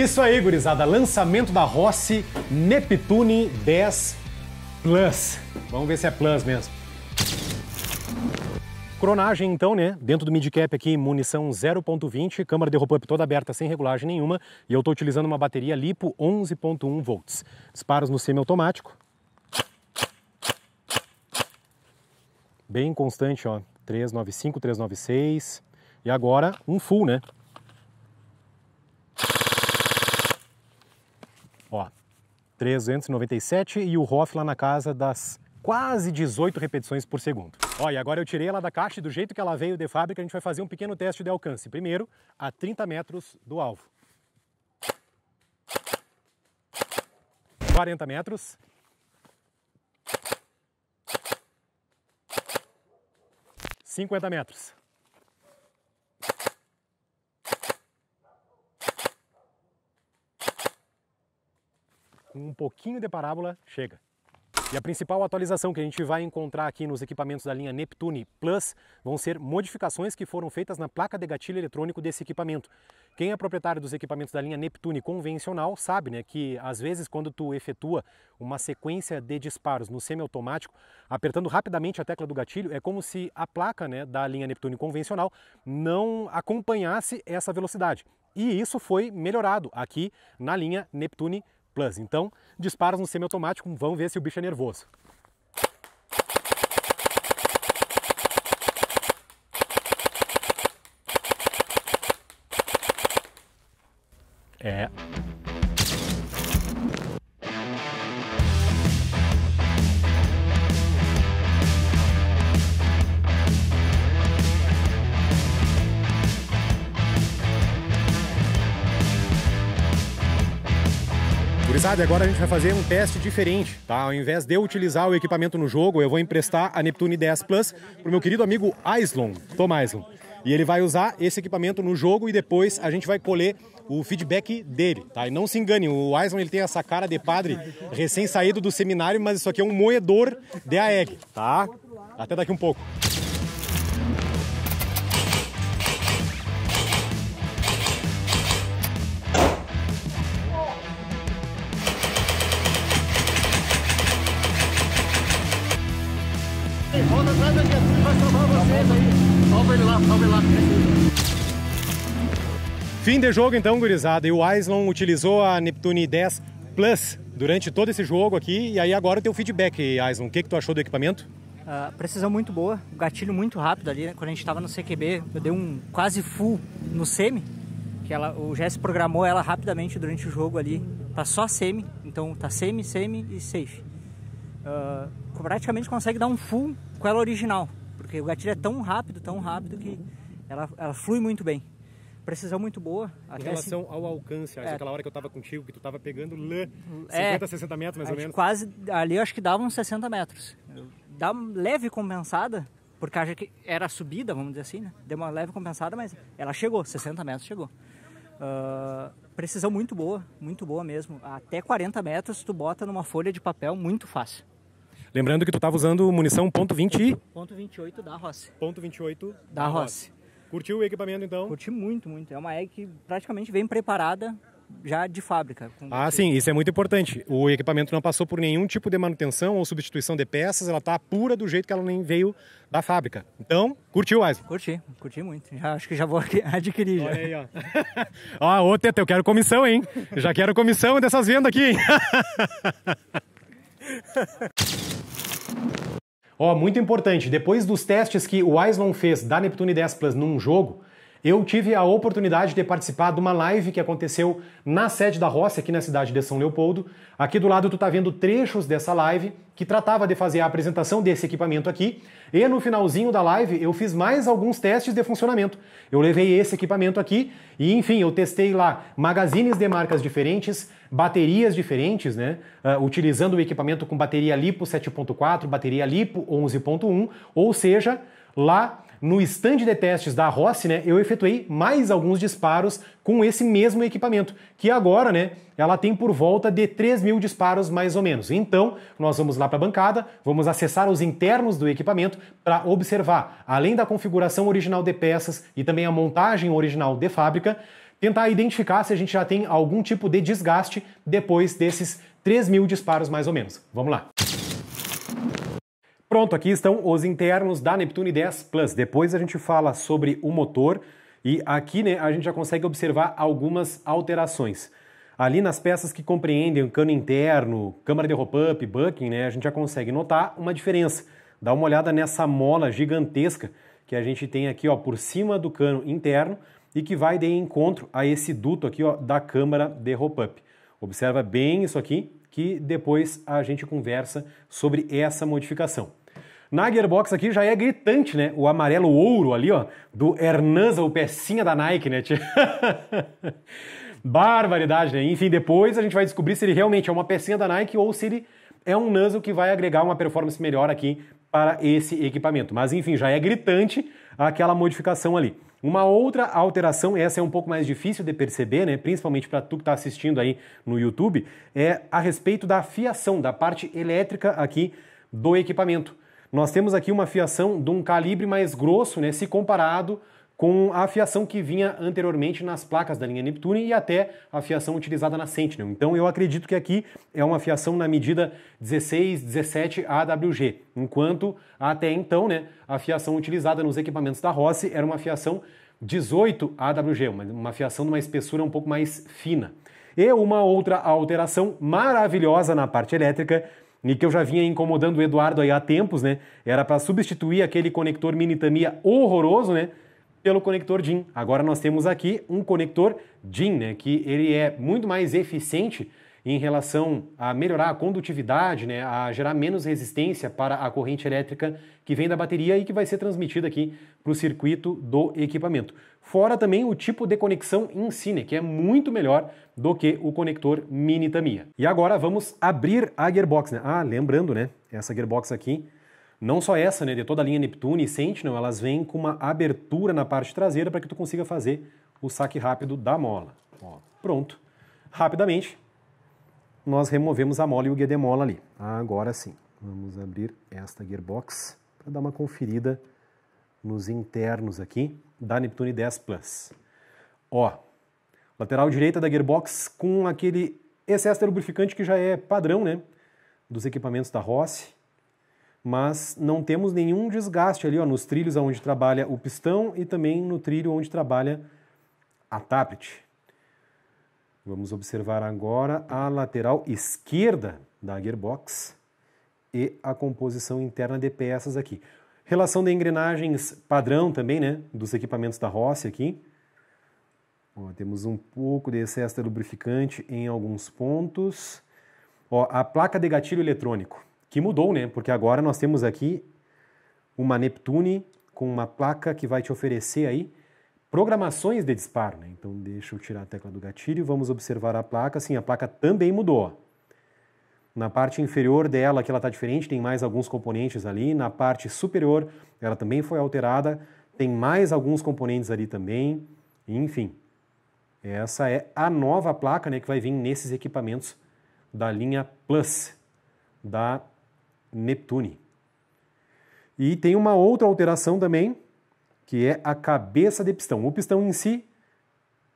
Isso aí, gurizada. Lançamento da Rossi Neptune 10 Plus. Vamos ver se é Plus mesmo. Cronagem então, né? Dentro do midcap aqui, munição 0.20, câmara de roupa toda aberta, sem regulagem nenhuma, e eu estou utilizando uma bateria lipo 11.1 volts. Disparos no semiautomático. Bem constante, ó. 395, 396. E agora um full, né? 397 e o Hoff lá na casa das quase 18 repetições por segundo. Olha, agora eu tirei ela da caixa e do jeito que ela veio de fábrica, a gente vai fazer um pequeno teste de alcance. Primeiro, a 30 metros do alvo. 40 metros. 50 metros. com um pouquinho de parábola, chega. E a principal atualização que a gente vai encontrar aqui nos equipamentos da linha Neptune Plus vão ser modificações que foram feitas na placa de gatilho eletrônico desse equipamento. Quem é proprietário dos equipamentos da linha Neptune convencional sabe né, que às vezes quando tu efetua uma sequência de disparos no semiautomático, apertando rapidamente a tecla do gatilho, é como se a placa né, da linha Neptune convencional não acompanhasse essa velocidade. E isso foi melhorado aqui na linha Neptune Plus Plus. Então, disparos no semiautomático vão ver se o bicho é nervoso. É. agora a gente vai fazer um teste diferente, tá? Ao invés de eu utilizar o equipamento no jogo, eu vou emprestar a Neptune 10 Plus pro meu querido amigo Aislon, Tom Aislon. E ele vai usar esse equipamento no jogo e depois a gente vai colher o feedback dele, tá? E não se engane, o Aislon ele tem essa cara de padre recém-saído do seminário, mas isso aqui é um moedor de AEG, tá? Até daqui um pouco. Fim de jogo então, gurizada. E o Aislon utilizou a Neptune 10 Plus durante todo esse jogo aqui. E aí agora o teu feedback, Aislon. O que, que tu achou do equipamento? Uh, precisão muito boa, gatilho muito rápido ali. Né? Quando a gente estava no CQB, eu dei um quase full no semi, que ela, o Jess programou ela rapidamente durante o jogo ali. Tá só semi, então tá semi, semi e safe. Uh, praticamente consegue dar um full com ela original, porque o gatilho é tão rápido, tão rápido que ela, ela flui muito bem precisão muito boa. Em relação se... Assim, ao alcance, é, aquela hora que eu estava contigo, que tu estava pegando lã, 50, é, 60 metros mais ou menos. Quase, ali eu acho que davam 60 metros. Dá uma leve compensada, porque acho que era subida, vamos dizer assim, né? Deu uma leve compensada, mas ela chegou, 60 metros chegou. Uh, precisão muito boa, muito boa mesmo. Até 40 metros tu bota numa folha de papel muito fácil. Lembrando que tu estava usando munição ponto .20 e... .28 da Rossi. .28 da, da Rossi. Rossi. Curtiu o equipamento então? Curti muito, muito. É uma egg que praticamente vem preparada já de fábrica. Ah, sim, isso é muito importante. O equipamento não passou por nenhum tipo de manutenção ou substituição de peças, ela está pura do jeito que ela nem veio da fábrica. Então, curtiu, Aisley? Curti, curti muito. Já, acho que já vou adquirir. Olha já. aí, ó. ó, ô eu quero comissão, hein? Já quero comissão dessas vendas aqui, hein? Ó, oh, muito importante, depois dos testes que o Islon fez da Neptune 10 Plus num jogo, eu tive a oportunidade de participar de uma live que aconteceu na sede da Roça, aqui na cidade de São Leopoldo. Aqui do lado tu tá vendo trechos dessa live que tratava de fazer a apresentação desse equipamento aqui. E no finalzinho da live eu fiz mais alguns testes de funcionamento. Eu levei esse equipamento aqui e, enfim, eu testei lá magazines de marcas diferentes, baterias diferentes, né? Uh, utilizando o equipamento com bateria LiPo 7.4, bateria LiPo 11.1, ou seja, lá no estande de testes da Rossi, né, eu efetuei mais alguns disparos com esse mesmo equipamento, que agora, né, ela tem por volta de 3 mil disparos mais ou menos. Então, nós vamos lá para a bancada, vamos acessar os internos do equipamento para observar, além da configuração original de peças e também a montagem original de fábrica, tentar identificar se a gente já tem algum tipo de desgaste depois desses 3 mil disparos mais ou menos. Vamos lá! Pronto, aqui estão os internos da Neptune 10 Plus. Depois a gente fala sobre o motor e aqui né, a gente já consegue observar algumas alterações. Ali nas peças que compreendem o cano interno, câmara de roll-up, bucking, né, a gente já consegue notar uma diferença. Dá uma olhada nessa mola gigantesca que a gente tem aqui ó, por cima do cano interno e que vai de encontro a esse duto aqui ó, da câmara de roll-up. Observa bem isso aqui, que depois a gente conversa sobre essa modificação. Na Gearbox aqui já é gritante, né? O amarelo ouro ali, ó, do Hernanza, o pecinha da Nike, né? Barbaridade, né? Enfim, depois a gente vai descobrir se ele realmente é uma pecinha da Nike ou se ele é um nuzzle que vai agregar uma performance melhor aqui para esse equipamento. Mas enfim, já é gritante aquela modificação ali. Uma outra alteração, essa é um pouco mais difícil de perceber, né? principalmente para tu que está assistindo aí no YouTube, é a respeito da fiação, da parte elétrica aqui do equipamento. Nós temos aqui uma fiação de um calibre mais grosso, né, se comparado com a fiação que vinha anteriormente nas placas da linha Neptune e até a fiação utilizada na Sentinel. Então eu acredito que aqui é uma fiação na medida 16, 17 AWG, enquanto até então né, a fiação utilizada nos equipamentos da Rossi era uma fiação 18 AWG, uma, uma fiação de uma espessura um pouco mais fina. E uma outra alteração maravilhosa na parte elétrica e que eu já vinha incomodando o Eduardo aí há tempos, né? Era para substituir aquele conector Minitamia horroroso, né? Pelo conector DIN. Agora nós temos aqui um conector DIN, né? Que ele é muito mais eficiente em relação a melhorar a condutividade, né, a gerar menos resistência para a corrente elétrica que vem da bateria e que vai ser transmitida aqui para o circuito do equipamento. Fora também o tipo de conexão em si, né, que é muito melhor do que o conector mini Tamiya. E agora vamos abrir a gearbox. Né? Ah, lembrando, né, essa gearbox aqui, não só essa, né, de toda a linha Neptune e Sentinel, elas vêm com uma abertura na parte traseira para que tu consiga fazer o saque rápido da mola. Ó, pronto. Rapidamente, nós removemos a mola e o guedemola ali. Agora sim, vamos abrir esta gearbox para dar uma conferida nos internos aqui da Neptune 10 Plus. Ó, lateral direita da gearbox com aquele excesso de lubrificante que já é padrão, né, dos equipamentos da Rossi, mas não temos nenhum desgaste ali, ó, nos trilhos onde trabalha o pistão e também no trilho onde trabalha a tablet. Vamos observar agora a lateral esquerda da gearbox e a composição interna de peças aqui. Relação de engrenagens padrão também, né, dos equipamentos da Rossi aqui. Ó, temos um pouco de excesso de lubrificante em alguns pontos. Ó, a placa de gatilho eletrônico, que mudou, né, porque agora nós temos aqui uma Neptune com uma placa que vai te oferecer aí programações de disparo. Né? Então, deixa eu tirar a tecla do gatilho e vamos observar a placa. Sim, a placa também mudou. Na parte inferior dela, que ela está diferente, tem mais alguns componentes ali. Na parte superior, ela também foi alterada, tem mais alguns componentes ali também. Enfim, essa é a nova placa né, que vai vir nesses equipamentos da linha Plus da Neptune. E tem uma outra alteração também, que é a cabeça de pistão. O pistão em si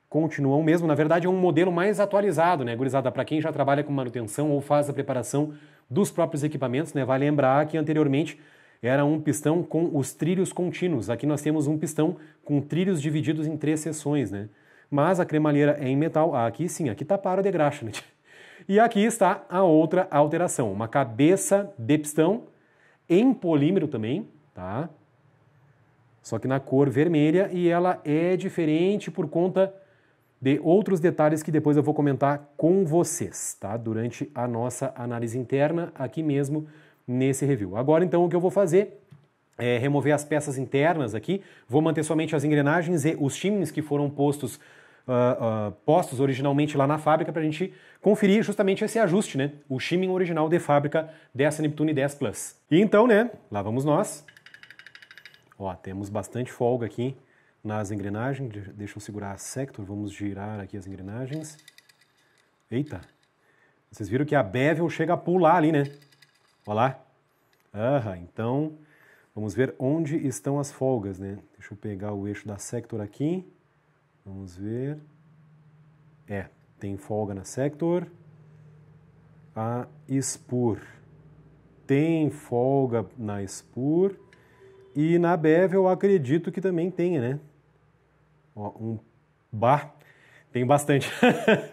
continua o mesmo, na verdade é um modelo mais atualizado, né, gurizada, para quem já trabalha com manutenção ou faz a preparação dos próprios equipamentos, né, Vai lembrar que anteriormente era um pistão com os trilhos contínuos. Aqui nós temos um pistão com trilhos divididos em três seções, né? Mas a cremalheira é em metal. Ah, aqui sim, aqui está para o de né? E aqui está a outra alteração, uma cabeça de pistão em polímero também, tá? só que na cor vermelha, e ela é diferente por conta de outros detalhes que depois eu vou comentar com vocês, tá? Durante a nossa análise interna aqui mesmo nesse review. Agora então o que eu vou fazer é remover as peças internas aqui, vou manter somente as engrenagens e os timings que foram postos Uh, uh, postos originalmente lá na fábrica para a gente conferir justamente esse ajuste, né? O shimming original de fábrica dessa Neptune 10 Plus. E então, né? Lá vamos nós. Ó, temos bastante folga aqui nas engrenagens. Deixa eu segurar a sector, vamos girar aqui as engrenagens. Eita! Vocês viram que a bevel chega a pular ali, né? Olha lá. Aham, então vamos ver onde estão as folgas, né? Deixa eu pegar o eixo da sector aqui. Vamos ver. É, tem folga na sector. A spur. Tem folga na spur. E na Bev eu acredito que também tenha, né? Ó, um bar. Tem bastante.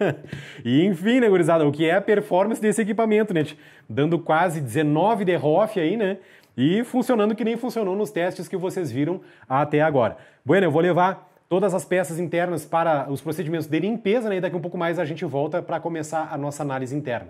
e enfim, né, gurizada, o que é a performance desse equipamento, né? Dando quase 19 de ROF aí, né? E funcionando que nem funcionou nos testes que vocês viram até agora. Bueno, eu vou levar todas as peças internas para os procedimentos de limpeza, né? E daqui um pouco mais a gente volta para começar a nossa análise interna.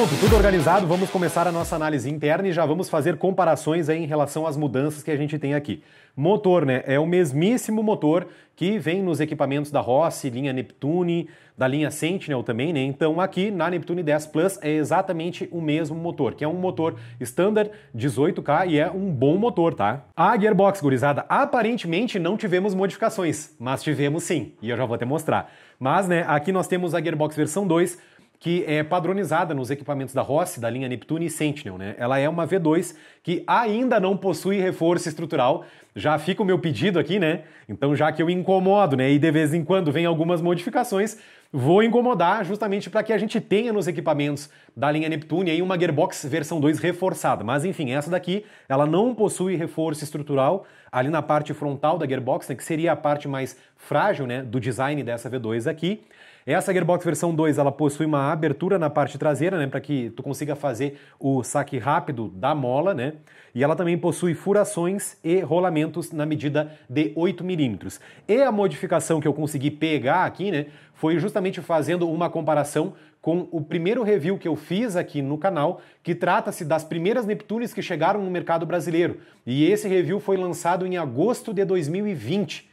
Pronto, tudo organizado, vamos começar a nossa análise interna e já vamos fazer comparações aí em relação às mudanças que a gente tem aqui. Motor, né? É o mesmíssimo motor que vem nos equipamentos da Rossi, linha Neptune, da linha Sentinel também, né? Então aqui na Neptune 10 Plus é exatamente o mesmo motor, que é um motor standard 18K e é um bom motor, tá? A gearbox, gurizada, aparentemente não tivemos modificações, mas tivemos sim, e eu já vou até mostrar. Mas, né, aqui nós temos a gearbox versão 2, que é padronizada nos equipamentos da Rossi, da linha Neptune e Sentinel. Né? Ela é uma V2 que ainda não possui reforço estrutural. Já fica o meu pedido aqui, né? Então, já que eu incomodo, né? E de vez em quando vem algumas modificações, vou incomodar justamente para que a gente tenha nos equipamentos da linha Neptune aí uma Gearbox versão 2 reforçada. Mas enfim, essa daqui, ela não possui reforço estrutural ali na parte frontal da Gearbox, né? que seria a parte mais frágil, né, do design dessa V2 aqui. Essa Gearbox versão 2 ela possui uma abertura na parte traseira, né, para que tu consiga fazer o saque rápido da mola, né? E ela também possui furações e rolamentos na medida de 8 milímetros. E a modificação que eu consegui pegar aqui, né, foi justamente fazendo uma comparação com o primeiro review que eu fiz aqui no canal, que trata-se das primeiras Neptunes que chegaram no mercado brasileiro. E esse review foi lançado em agosto de 2020.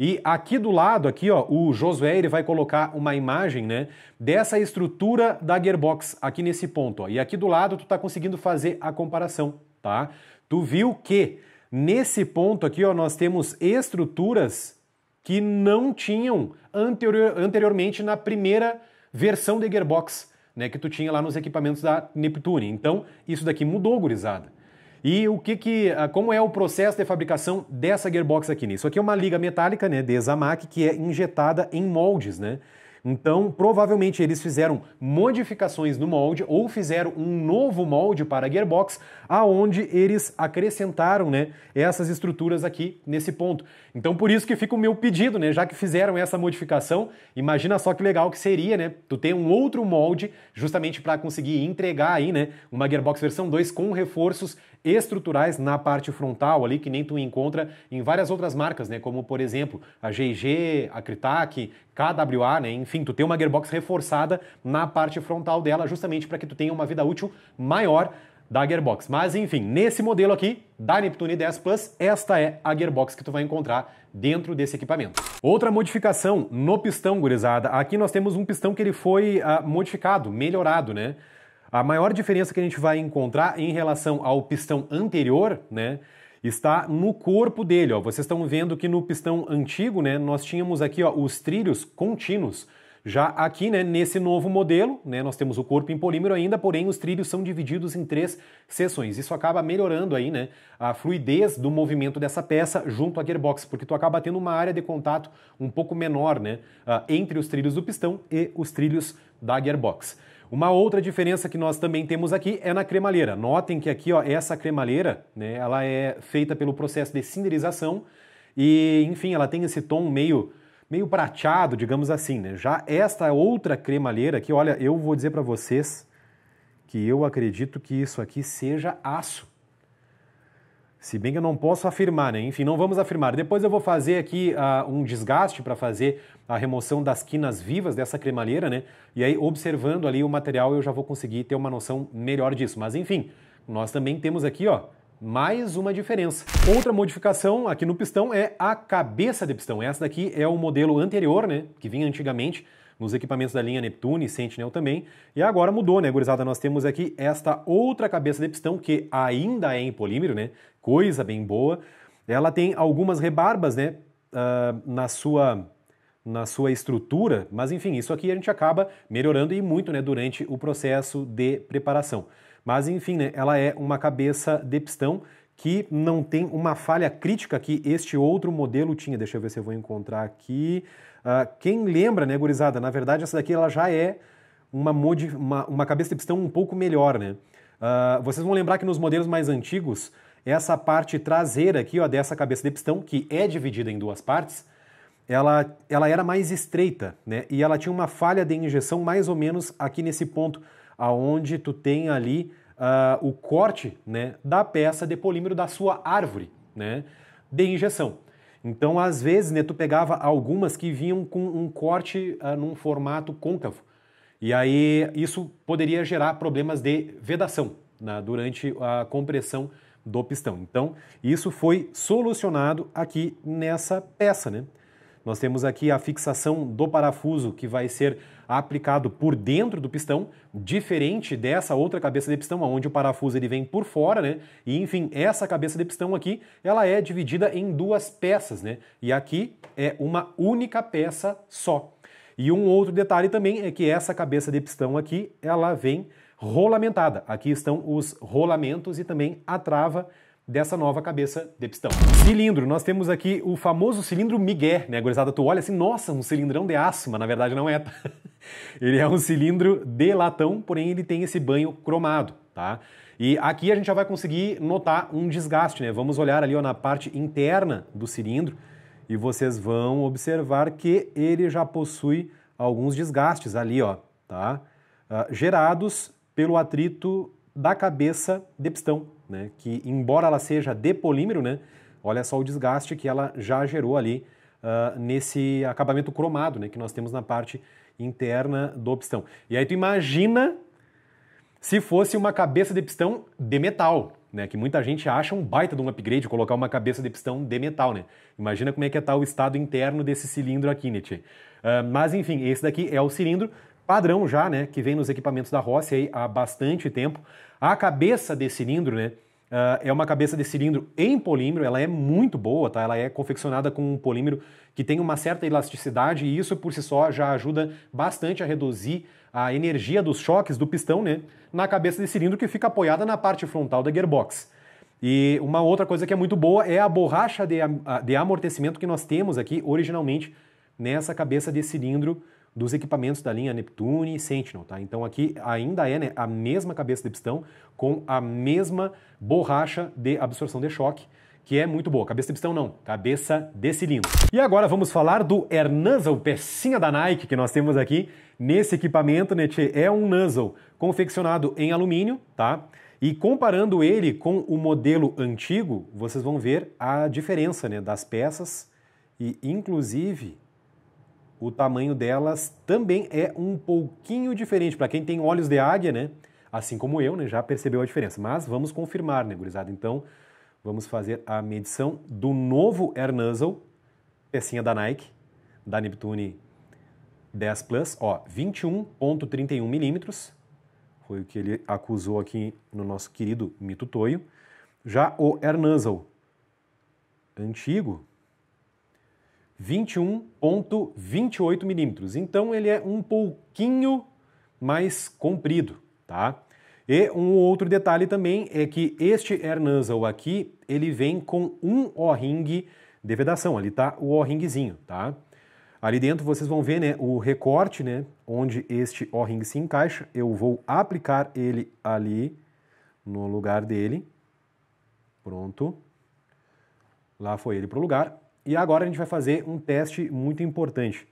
E aqui do lado, aqui, ó, o Josué ele vai colocar uma imagem, né, dessa estrutura da gearbox aqui nesse ponto, ó. E aqui do lado tu tá conseguindo fazer a comparação, tá? Tu viu que nesse ponto aqui, ó, nós temos estruturas que não tinham anterior, anteriormente na primeira versão da gearbox, né, que tu tinha lá nos equipamentos da Neptune. Então, isso daqui mudou, gurizada. E o que que, ah, como é o processo de fabricação dessa gearbox aqui? Né? Isso aqui é uma liga metálica, né, de zamac que é injetada em moldes, né? Então, provavelmente eles fizeram modificações no molde ou fizeram um novo molde para a gearbox, aonde eles acrescentaram, né, essas estruturas aqui nesse ponto. Então por isso que fica o meu pedido, né? Já que fizeram essa modificação, imagina só que legal que seria, né? Tu ter um outro molde justamente para conseguir entregar aí, né? Uma Gearbox versão 2 com reforços estruturais na parte frontal ali que nem tu encontra em várias outras marcas, né? Como por exemplo a G&G, a Critac, KWA, né? Enfim, tu tem uma Gearbox reforçada na parte frontal dela justamente para que tu tenha uma vida útil maior da Gearbox. Mas enfim, nesse modelo aqui, da Neptune 10 Plus, esta é a Gearbox que tu vai encontrar dentro desse equipamento. Outra modificação no pistão, gurizada. Aqui nós temos um pistão que ele foi uh, modificado, melhorado, né? A maior diferença que a gente vai encontrar em relação ao pistão anterior, né? Está no corpo dele, ó. Vocês estão vendo que no pistão antigo, né, nós tínhamos aqui, ó, os trilhos contínuos já aqui, né, nesse novo modelo, né, nós temos o corpo em polímero ainda, porém os trilhos são divididos em três seções. Isso acaba melhorando aí, né, a fluidez do movimento dessa peça junto à gearbox, porque tu acaba tendo uma área de contato um pouco menor né, ah, entre os trilhos do pistão e os trilhos da gearbox. Uma outra diferença que nós também temos aqui é na cremalheira. Notem que aqui ó, essa cremalheira né, ela é feita pelo processo de cinderização e, enfim, ela tem esse tom meio meio prateado, digamos assim, né? Já esta outra cremalheira aqui, olha, eu vou dizer para vocês que eu acredito que isso aqui seja aço. Se bem que eu não posso afirmar, né? Enfim, não vamos afirmar. Depois eu vou fazer aqui uh, um desgaste para fazer a remoção das quinas vivas dessa cremalheira, né? E aí, observando ali o material, eu já vou conseguir ter uma noção melhor disso. Mas enfim, nós também temos aqui, ó, mais uma diferença. Outra modificação aqui no pistão é a cabeça de pistão. Essa daqui é o modelo anterior, né, que vinha antigamente nos equipamentos da linha Neptune e Sentinel também. E agora mudou, né, gurizada? Nós temos aqui esta outra cabeça de pistão que ainda é em polímero, né? Coisa bem boa. Ela tem algumas rebarbas, né, uh, na sua na sua estrutura, mas enfim, isso aqui a gente acaba melhorando e muito, né, durante o processo de preparação. Mas enfim, né, ela é uma cabeça de pistão que não tem uma falha crítica que este outro modelo tinha. Deixa eu ver se eu vou encontrar aqui. Uh, quem lembra, né, gurizada? Na verdade, essa daqui ela já é uma, uma, uma cabeça de pistão um pouco melhor, né? Uh, vocês vão lembrar que nos modelos mais antigos, essa parte traseira aqui, ó, dessa cabeça de pistão, que é dividida em duas partes, ela, ela era mais estreita, né? E ela tinha uma falha de injeção mais ou menos aqui nesse ponto, aonde tu tem ali uh, o corte né, da peça de polímero da sua árvore né, de injeção. Então, às vezes, né, tu pegava algumas que vinham com um corte uh, num formato côncavo. E aí isso poderia gerar problemas de vedação né, durante a compressão do pistão. Então, isso foi solucionado aqui nessa peça. Né? Nós temos aqui a fixação do parafuso que vai ser aplicado por dentro do pistão, diferente dessa outra cabeça de pistão, onde o parafuso ele vem por fora, né? E enfim, essa cabeça de pistão aqui, ela é dividida em duas peças, né? E aqui é uma única peça só. E um outro detalhe também é que essa cabeça de pistão aqui, ela vem rolamentada. Aqui estão os rolamentos e também a trava dessa nova cabeça de pistão. Cilindro, nós temos aqui o famoso cilindro Miguel, né, gurizada? Tu olha assim, nossa, um cilindrão de aço, mas na verdade não é. Tá? ele é um cilindro de latão, porém ele tem esse banho cromado, tá? E aqui a gente já vai conseguir notar um desgaste, né? Vamos olhar ali ó, na parte interna do cilindro e vocês vão observar que ele já possui alguns desgastes ali, ó, tá? Uh, gerados pelo atrito da cabeça de pistão, né? que embora ela seja de polímero, né? olha só o desgaste que ela já gerou ali uh, nesse acabamento cromado né? que nós temos na parte interna do pistão. E aí tu imagina se fosse uma cabeça de pistão de metal, né, que muita gente acha um baita de um upgrade colocar uma cabeça de pistão de metal, né? Imagina como é que é o estado interno desse cilindro aqui, né, uh, mas enfim, esse daqui é o cilindro padrão já, né, que vem nos equipamentos da Rossi há bastante tempo. A cabeça de cilindro, né? Uh, é uma cabeça de cilindro em polímero, ela é muito boa, tá? Ela é confeccionada com um polímero que tem uma certa elasticidade e isso por si só já ajuda bastante a reduzir a energia dos choques do pistão, né? Na cabeça de cilindro que fica apoiada na parte frontal da gearbox. E uma outra coisa que é muito boa é a borracha de, ah, de amortecimento que nós temos aqui originalmente nessa cabeça de cilindro dos equipamentos da linha Neptune e Sentinel, tá? Então aqui ainda é né, a mesma cabeça de pistão com a mesma borracha de absorção de choque, que é muito boa. Cabeça de pistão não, cabeça de cilindro. E agora vamos falar do Air Nuzzle, pecinha da Nike que nós temos aqui nesse equipamento, né, tchê? É um Nuzzle confeccionado em alumínio, tá? E comparando ele com o modelo antigo, vocês vão ver a diferença né, das peças e, inclusive, o tamanho delas também é um pouquinho diferente. Para quem tem olhos de águia, né? Assim como eu, né? Já percebeu a diferença. Mas vamos confirmar, né, gurizada? Então, vamos fazer a medição do novo Air Nuzzle, pecinha da Nike, da Neptune 10 Plus, ó, 21.31 milímetros, foi o que ele acusou aqui no nosso querido Mito Toio. Já o Air Nuzzle antigo, 21.28 milímetros. Então ele é um pouquinho mais comprido, tá? E um outro detalhe também é que este air aqui, ele vem com um O-ring de vedação, ali tá o O-ringzinho, tá? Ali dentro vocês vão ver, né, o recorte, né, onde este O-ring se encaixa. Eu vou aplicar ele ali no lugar dele. Pronto. Lá foi ele pro lugar. E agora a gente vai fazer um teste muito importante,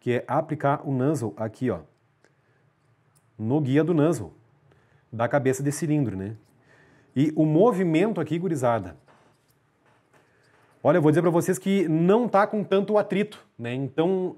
que é aplicar o nozzle aqui, ó, no guia do nozzle, da cabeça desse cilindro, né? E o movimento aqui, gurizada. Olha, eu vou dizer para vocês que não tá com tanto atrito, né? Então,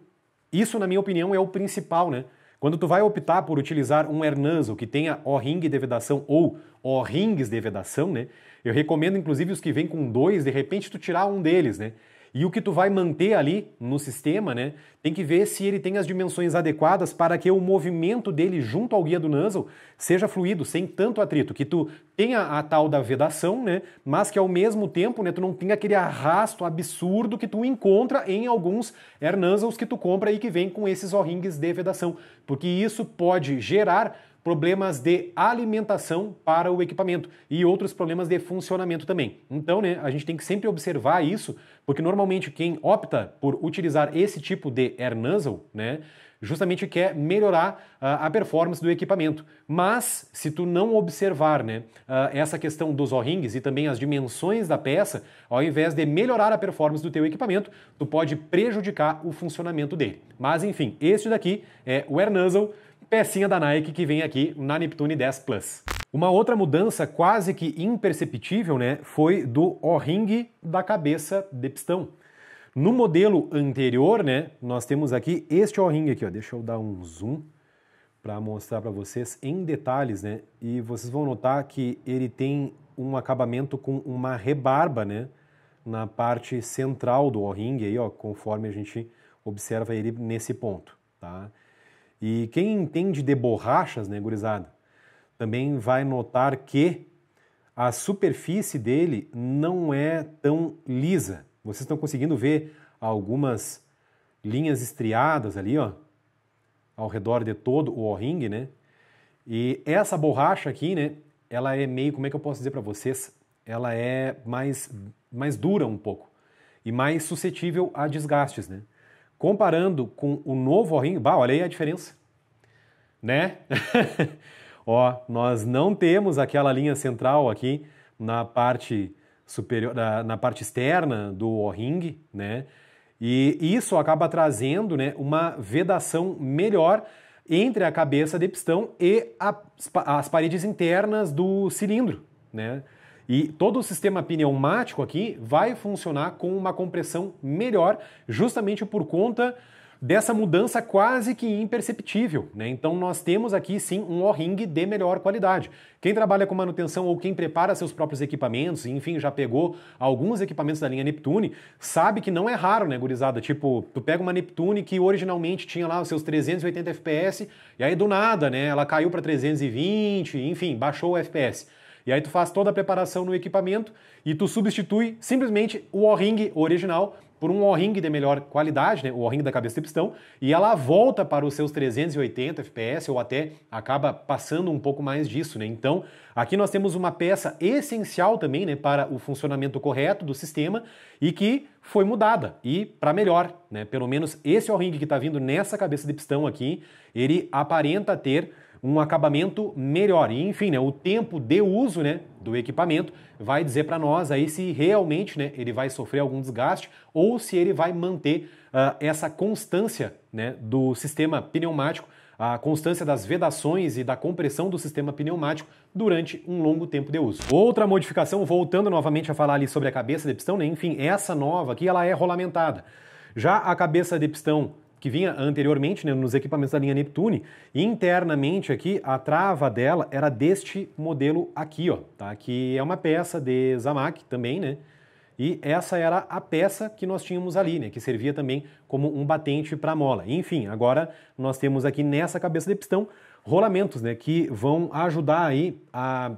isso na minha opinião é o principal, né? Quando tu vai optar por utilizar um air nozzle que tenha O-ring de vedação ou O-rings de vedação, né? Eu recomendo inclusive os que vêm com dois, de repente tu tirar um deles, né? E o que tu vai manter ali no sistema, né, tem que ver se ele tem as dimensões adequadas para que o movimento dele junto ao guia do nozzle seja fluido, sem tanto atrito, que tu tenha a tal da vedação, né, mas que ao mesmo tempo, né, tu não tenha aquele arrasto absurdo que tu encontra em alguns air nozzles que tu compra e que vem com esses o-rings de vedação, porque isso pode gerar problemas de alimentação para o equipamento e outros problemas de funcionamento também. Então, né, a gente tem que sempre observar isso, porque normalmente quem opta por utilizar esse tipo de air nozzle, né, justamente quer melhorar uh, a performance do equipamento. Mas se tu não observar né, uh, essa questão dos O-rings e também as dimensões da peça, ao invés de melhorar a performance do teu equipamento, tu pode prejudicar o funcionamento dele. Mas enfim, este daqui é o Air Nozzle pecinha da Nike que vem aqui na Neptune 10 Plus. Uma outra mudança quase que imperceptível né, foi do O-ring da cabeça de pistão. No modelo anterior, né, nós temos aqui este O-ring aqui, ó. deixa eu dar um zoom para mostrar para vocês em detalhes, né? E vocês vão notar que ele tem um acabamento com uma rebarba, né, na parte central do O-ring aí, ó, conforme a gente observa ele nesse ponto, tá? E quem entende de borrachas, né, gurizada, também vai notar que a superfície dele não é tão lisa. Vocês estão conseguindo ver algumas linhas estriadas ali, ó, ao redor de todo o O-ring, né? E essa borracha aqui, né, ela é meio, como é que eu posso dizer para vocês? Ela é mais mais dura um pouco e mais suscetível a desgastes, né? Comparando com o novo O-ring, bah, olha aí a diferença, né? Ó, nós não temos aquela linha central aqui na parte superior, na, na parte externa do O-ring, né? E isso acaba trazendo, né, uma vedação melhor entre a cabeça de pistão e a, as paredes internas do cilindro, né? E todo o sistema pneumático aqui vai funcionar com uma compressão melhor, justamente por conta dessa mudança quase que imperceptível. Né? Então nós temos aqui sim um O-ring de melhor qualidade. Quem trabalha com manutenção ou quem prepara seus próprios equipamentos, enfim, já pegou alguns equipamentos da linha Neptune, sabe que não é raro, né, gurizada? Tipo, tu pega uma Neptune que originalmente tinha lá os seus 380 FPS, e aí do nada, né, ela caiu para 320, enfim, baixou o FPS. E aí tu faz toda a preparação no equipamento e tu substitui simplesmente o O-ring original por um O-ring de melhor qualidade, né, o O-ring da cabeça de pistão, e ela volta para os seus 380 FPS ou até acaba passando um pouco mais disso, né? Então, aqui nós temos uma peça essencial também, né, para o funcionamento correto do sistema e que foi mudada e para melhor, né? Pelo menos esse O-ring que está vindo nessa cabeça de pistão aqui, ele aparenta ter um acabamento melhor. E, enfim, né, o tempo de uso né, do equipamento vai dizer para nós aí se realmente né, ele vai sofrer algum desgaste ou se ele vai manter uh, essa constância né, do sistema pneumático, a constância das vedações e da compressão do sistema pneumático durante um longo tempo de uso. Outra modificação, voltando novamente a falar ali sobre a cabeça de pistão, né, enfim, essa nova aqui ela é rolamentada. Já a cabeça de pistão que vinha anteriormente né, nos equipamentos da linha Neptune, e internamente aqui a trava dela era deste modelo aqui, ó, tá? que é uma peça de Zamak também, né? E essa era a peça que nós tínhamos ali, né, que servia também como um batente para mola. Enfim, agora nós temos aqui nessa cabeça de pistão rolamentos, né, que vão ajudar aí a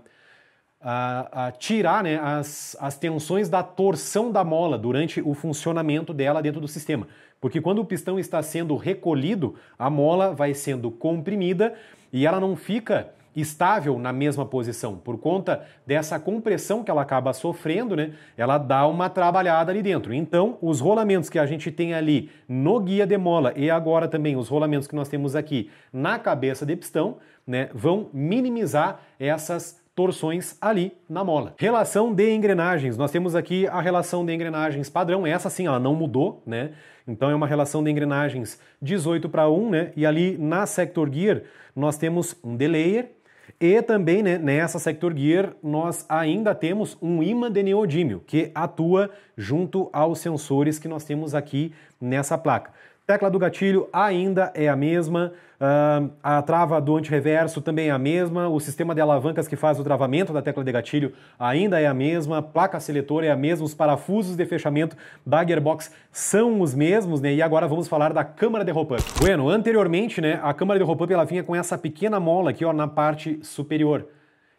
a, a, tirar né, as, as tensões da torção da mola durante o funcionamento dela dentro do sistema. Porque quando o pistão está sendo recolhido, a mola vai sendo comprimida e ela não fica estável na mesma posição. Por conta dessa compressão que ela acaba sofrendo, né, ela dá uma trabalhada ali dentro. Então, os rolamentos que a gente tem ali no guia de mola e agora também os rolamentos que nós temos aqui na cabeça de pistão, né, vão minimizar essas torções ali na mola. Relação de engrenagens. Nós temos aqui a relação de engrenagens padrão, essa sim, ela não mudou, né? Então é uma relação de engrenagens 18 para 1, né? E ali na sector gear nós temos um delayer e também né, nessa sector gear nós ainda temos um imã de neodímio que atua junto aos sensores que nós temos aqui nessa placa. Tecla do gatilho ainda é a mesma, ah, a trava do antirreverso também é a mesma, o sistema de alavancas que faz o travamento da tecla de gatilho ainda é a mesma, a placa seletora é a mesma, os parafusos de fechamento da Gearbox são os mesmos, né? E agora vamos falar da câmara de roupa. Bueno, anteriormente, né, a câmara de roupa ela vinha com essa pequena mola aqui, ó, na parte superior.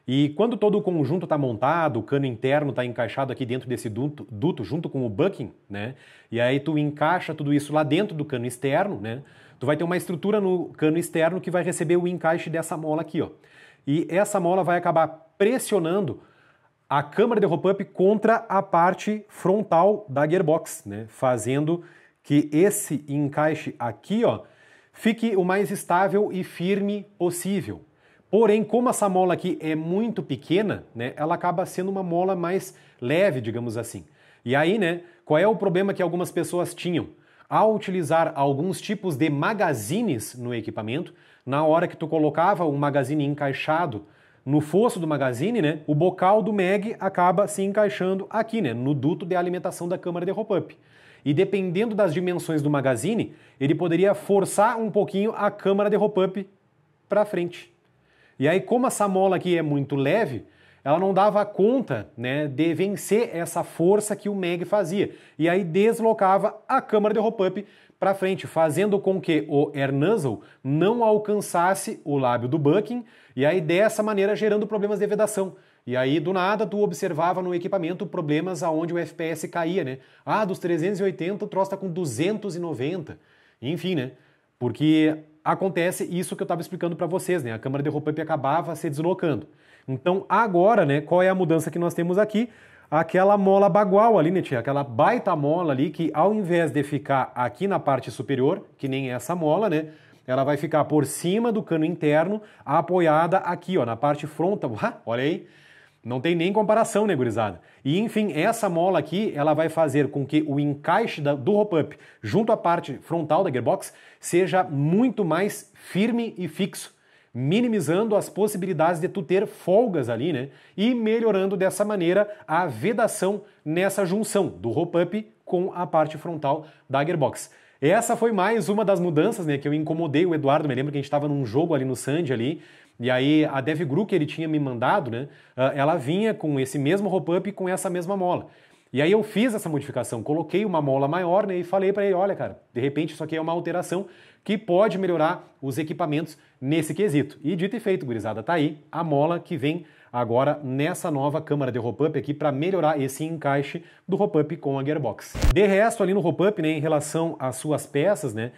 E quando todo o conjunto está montado, o cano interno está encaixado aqui dentro desse duto, duto, junto com o bucking, né? E aí tu encaixa tudo isso lá dentro do cano externo, né? Tu vai ter uma estrutura no cano externo que vai receber o encaixe dessa mola aqui, ó. E essa mola vai acabar pressionando a câmara de roll-up contra a parte frontal da gearbox, né? Fazendo que esse encaixe aqui, ó, fique o mais estável e firme possível. Porém, como essa mola aqui é muito pequena, né, ela acaba sendo uma mola mais leve, digamos assim. E aí, né, qual é o problema que algumas pessoas tinham? Ao utilizar alguns tipos de magazines no equipamento, na hora que tu colocava um magazine encaixado no fosso do magazine, né, o bocal do mag acaba se encaixando aqui, né, no duto de alimentação da câmara de roll-up. E dependendo das dimensões do magazine, ele poderia forçar um pouquinho a câmara de roll-up para frente. E aí, como essa mola aqui é muito leve, ela não dava conta né, de vencer essa força que o Meg fazia. E aí deslocava a câmara de hop-up para frente, fazendo com que o air nuzzle não alcançasse o lábio do bucking, e aí dessa maneira gerando problemas de vedação. E aí, do nada, tu observava no equipamento problemas aonde o FPS caía, né? Ah, dos 380, o troço tá com 290. Enfim, né? Porque acontece isso que eu estava explicando para vocês, né? A câmara de roupa acabava se deslocando. Então, agora, né, qual é a mudança que nós temos aqui? Aquela mola bagual ali, né, tia? Aquela baita mola ali que, ao invés de ficar aqui na parte superior, que nem essa mola, né? Ela vai ficar por cima do cano interno, apoiada aqui, ó, na parte frontal. Olha aí não tem nem comparação, né, gurizada? E enfim, essa mola aqui, ela vai fazer com que o encaixe da, do hop-up junto à parte frontal da gearbox seja muito mais firme e fixo, minimizando as possibilidades de tu ter folgas ali, né? E melhorando dessa maneira a vedação nessa junção do hop-up com a parte frontal da gearbox. Essa foi mais uma das mudanças, né, que eu incomodei o Eduardo, me lembro que a gente estava num jogo ali no Sandy ali, e aí a DevGru que ele tinha me mandado, né, ah, ela vinha com esse mesmo ropup e com essa mesma mola. E aí eu fiz essa modificação, coloquei uma mola maior né, e falei para ele, olha cara, de repente isso aqui é uma alteração que pode melhorar os equipamentos nesse quesito. E dito e feito, gurizada, tá aí a mola que vem agora nessa nova câmara de ropup aqui para melhorar esse encaixe do ropup com a gearbox. De resto, ali no ropup, né, em relação às suas peças, né,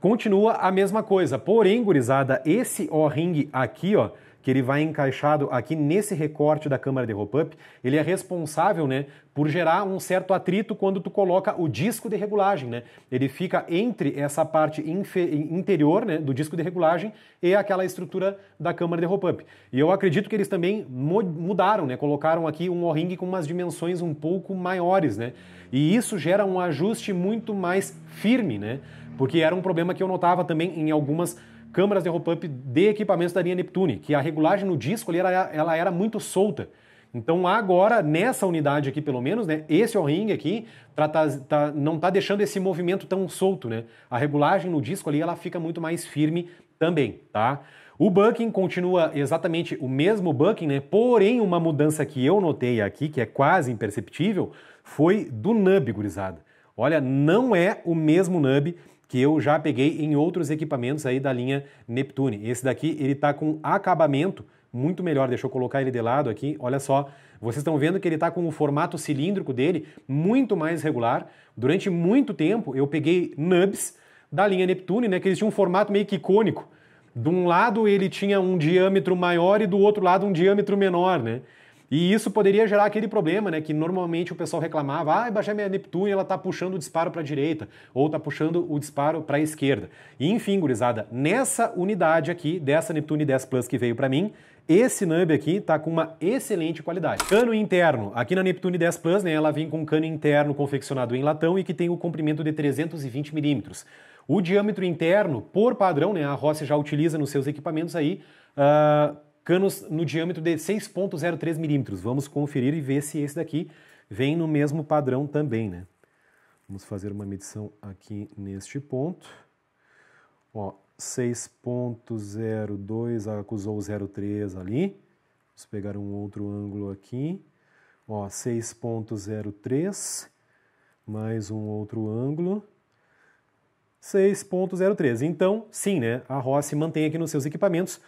continua a mesma coisa. Porém, gurizada, esse O-ring aqui, ó, que ele vai encaixado aqui nesse recorte da câmara de roll-up, ele é responsável né, por gerar um certo atrito quando tu coloca o disco de regulagem. Né? Ele fica entre essa parte interior né, do disco de regulagem e aquela estrutura da câmara de roll-up. E eu acredito que eles também mudaram, né? colocaram aqui um O-ring com umas dimensões um pouco maiores. Né? E isso gera um ajuste muito mais firme, né? porque era um problema que eu notava também em algumas câmaras de roll-up de equipamentos da linha Neptune, que a regulagem no disco ali era, ela era muito solta. Então agora, nessa unidade aqui pelo menos, né, esse O-ring aqui tá, tá, tá não está deixando esse movimento tão solto. Né? A regulagem no disco ali ela fica muito mais firme também. Tá? O bucking continua exatamente o mesmo bucking, né? porém uma mudança que eu notei aqui, que é quase imperceptível, foi do nub, gurizada. Olha, não é o mesmo nub que eu já peguei em outros equipamentos aí da linha Neptune. Esse daqui, ele tá com acabamento muito melhor. Deixa eu colocar ele de lado aqui, olha só. Vocês estão vendo que ele tá com o formato cilíndrico dele muito mais regular. Durante muito tempo eu peguei nubs da linha Neptune, né, que eles tinham um formato meio que icônico. De um lado ele tinha um diâmetro maior e do outro lado um diâmetro menor, né? E isso poderia gerar aquele problema, né, que normalmente o pessoal reclamava, ah, baixar minha Neptune, ela tá puxando o disparo para a direita, ou tá puxando o disparo para a esquerda. E enfim, gurizada, nessa unidade aqui, dessa Neptune 10 Plus que veio para mim, esse nub aqui tá com uma excelente qualidade. Cano interno. Aqui na Neptune 10 Plus, né, ela vem com um cano interno confeccionado em latão e que tem o um comprimento de 320 milímetros. O diâmetro interno, por padrão, né, a Rossi já utiliza nos seus equipamentos aí, uh, Canos no diâmetro de 6.03 milímetros. Vamos conferir e ver se esse daqui vem no mesmo padrão também, né? Vamos fazer uma medição aqui neste ponto. Ó, 6.02 acusou 0.3 ali. Vamos pegar um outro ângulo aqui. Ó, 6.03 mais um outro ângulo. 6.03. Então, sim, né? A Rossi mantém aqui nos seus equipamentos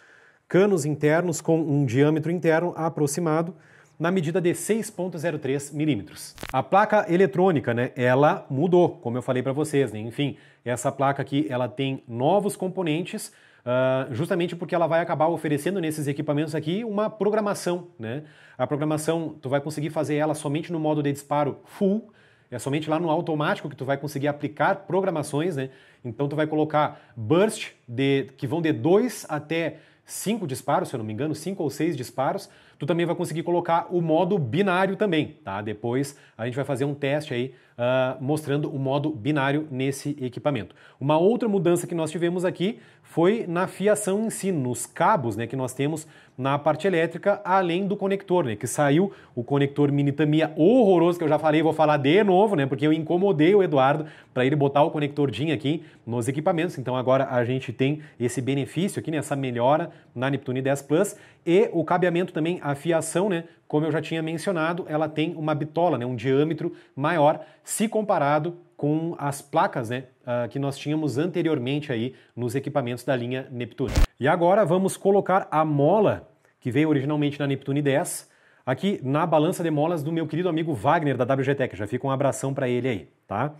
canos internos com um diâmetro interno aproximado na medida de 6.03 milímetros. A placa eletrônica, né, ela mudou, como eu falei para vocês, né? enfim, essa placa aqui, ela tem novos componentes, uh, justamente porque ela vai acabar oferecendo nesses equipamentos aqui uma programação, né, a programação, tu vai conseguir fazer ela somente no modo de disparo full, é somente lá no automático que tu vai conseguir aplicar programações, né, então tu vai colocar burst de, que vão de 2 até cinco disparos, se eu não me engano, cinco ou seis disparos, tu também vai conseguir colocar o modo binário também, tá? Depois a gente vai fazer um teste aí uh, mostrando o modo binário nesse equipamento. Uma outra mudança que nós tivemos aqui foi na fiação em si, nos cabos né, que nós temos na parte elétrica, além do conector, né? Que saiu o conector Minitamia horroroso, que eu já falei, vou falar de novo, né? Porque eu incomodei o Eduardo para ele botar o conector DIN aqui nos equipamentos. Então agora a gente tem esse benefício aqui, né? Essa melhora na Neptune 10 Plus. E o cabeamento também, a fiação, né, como eu já tinha mencionado, ela tem uma bitola, né, um diâmetro maior se comparado com as placas né, uh, que nós tínhamos anteriormente aí nos equipamentos da linha Neptune. E agora vamos colocar a mola que veio originalmente na Neptune 10 aqui na balança de molas do meu querido amigo Wagner da WGTech. Já fica um abração para ele aí, tá?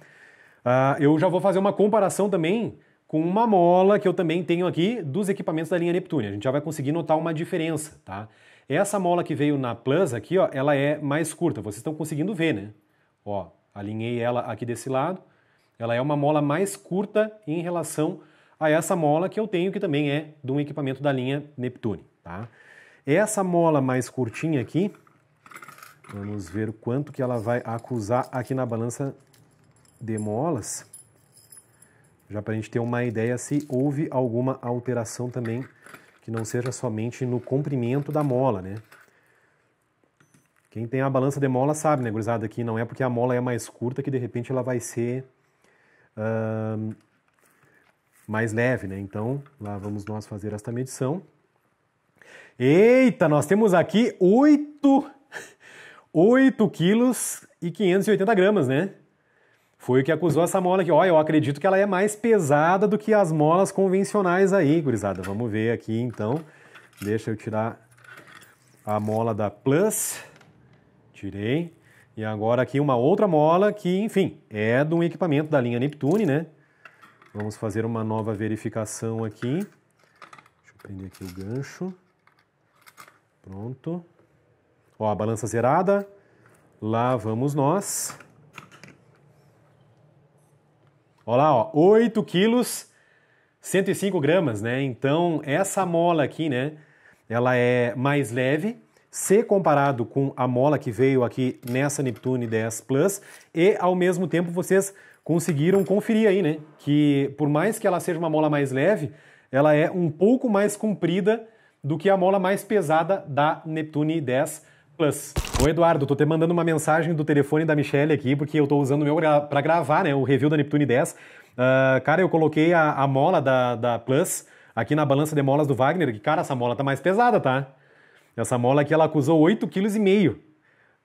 Uh, eu já vou fazer uma comparação também com uma mola que eu também tenho aqui dos equipamentos da linha Neptune. A gente já vai conseguir notar uma diferença, tá? Essa mola que veio na Plus aqui, ó, ela é mais curta. Vocês estão conseguindo ver, né? Ó, alinhei ela aqui desse lado. Ela é uma mola mais curta em relação a essa mola que eu tenho, que também é de um equipamento da linha Neptune, tá? Essa mola mais curtinha aqui, vamos ver o quanto que ela vai acusar aqui na balança de molas já para a gente ter uma ideia se houve alguma alteração também que não seja somente no comprimento da mola, né? Quem tem a balança de mola sabe, né, gurizada, que não é porque a mola é mais curta que de repente ela vai ser uh, mais leve, né? Então, lá vamos nós fazer esta medição. Eita, nós temos aqui 8, 8 quilos e 580 gramas, né? foi o que acusou essa mola aqui. Olha, eu acredito que ela é mais pesada do que as molas convencionais aí, gurizada. Vamos ver aqui então. Deixa eu tirar a mola da Plus. Tirei. E agora aqui uma outra mola que, enfim, é de um equipamento da linha Neptune, né? Vamos fazer uma nova verificação aqui. Deixa eu prender aqui o gancho. Pronto. Ó, a balança zerada. Lá vamos nós. Olha lá, ó, 8 quilos, 105 gramas, né? Então, essa mola aqui, né, ela é mais leve, se comparado com a mola que veio aqui nessa Neptune 10 Plus, e ao mesmo tempo vocês conseguiram conferir aí, né, que por mais que ela seja uma mola mais leve, ela é um pouco mais comprida do que a mola mais pesada da Neptune 10 Plus. Ô Eduardo, tô te mandando uma mensagem do telefone da Michelle aqui, porque eu tô usando o meu para gravar, né, o review da Neptune 10. Uh, ah, cara, eu coloquei a, a mola da, da Plus aqui na balança de molas do Wagner, que, cara, essa mola tá mais pesada, tá? Essa mola aqui, ela acusou 8,5 kg.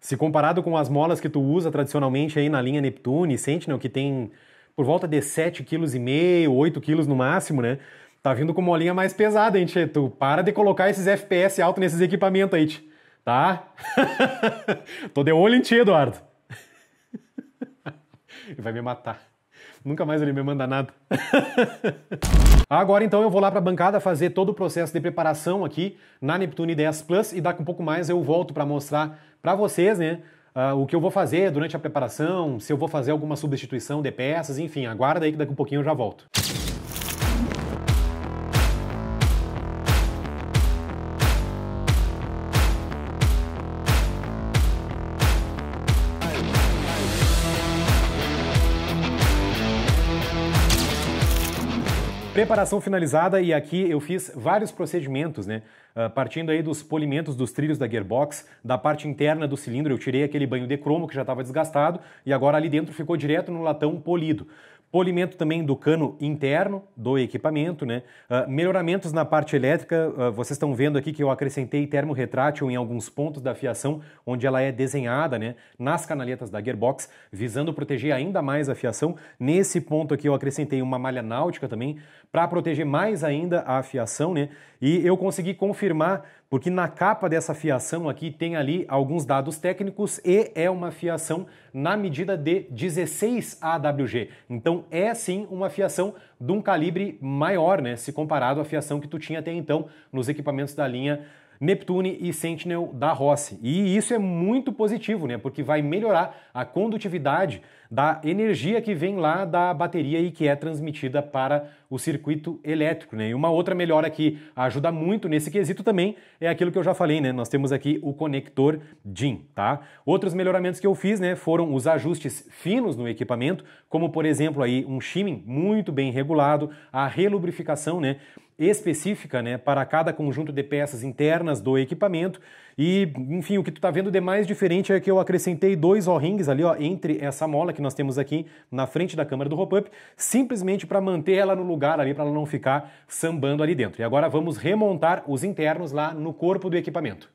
Se comparado com as molas que tu usa tradicionalmente aí na linha Neptune, Sentinel, né, que tem por volta de 7,5 kg, 8 kg no máximo, né? Tá vindo com uma molinha mais pesada, hein, tchê? Tu para de colocar esses FPS alto nesses equipamentos aí, tchê tá? Tô de olho em ti, Eduardo. Ele vai me matar. Nunca mais ele me manda nada. Agora então eu vou lá para a bancada fazer todo o processo de preparação aqui na Neptune 10 Plus e daqui um pouco mais eu volto para mostrar para vocês, né, uh, o que eu vou fazer durante a preparação, se eu vou fazer alguma substituição de peças, enfim, aguarda aí que daqui um pouquinho eu já volto. Preparação finalizada e aqui eu fiz vários procedimentos, né? Ah, partindo aí dos polimentos dos trilhos da gearbox, da parte interna do cilindro eu tirei aquele banho de cromo que já estava desgastado e agora ali dentro ficou direto no latão polido polimento também do cano interno do equipamento, né? Uh, melhoramentos na parte elétrica, uh, vocês estão vendo aqui que eu acrescentei termo-retrátil em alguns pontos da fiação, onde ela é desenhada, né? Nas canaletas da gearbox, visando proteger ainda mais a fiação. Nesse ponto aqui eu acrescentei uma malha náutica também, para proteger mais ainda a fiação, né? E eu consegui confirmar porque na capa dessa fiação aqui tem ali alguns dados técnicos e é uma fiação na medida de 16 AWG. Então é sim uma fiação de um calibre maior, né, se comparado à fiação que tu tinha até então nos equipamentos da linha Neptune e Sentinel da Rossi. E isso é muito positivo, né? Porque vai melhorar a condutividade da energia que vem lá da bateria e que é transmitida para o circuito elétrico. Né? E uma outra melhora que ajuda muito nesse quesito também é aquilo que eu já falei, né? Nós temos aqui o conector DIN, tá? Outros melhoramentos que eu fiz, né, foram os ajustes finos no equipamento, como por exemplo aí um shimming muito bem regulado, a relubrificação, né? específica né, para cada conjunto de peças internas do equipamento. E, enfim, o que tu está vendo de mais diferente é que eu acrescentei dois O-rings ali, ó, entre essa mola que nós temos aqui na frente da câmera do Hop-Up, simplesmente para manter ela no lugar ali, para ela não ficar sambando ali dentro. E agora vamos remontar os internos lá no corpo do equipamento.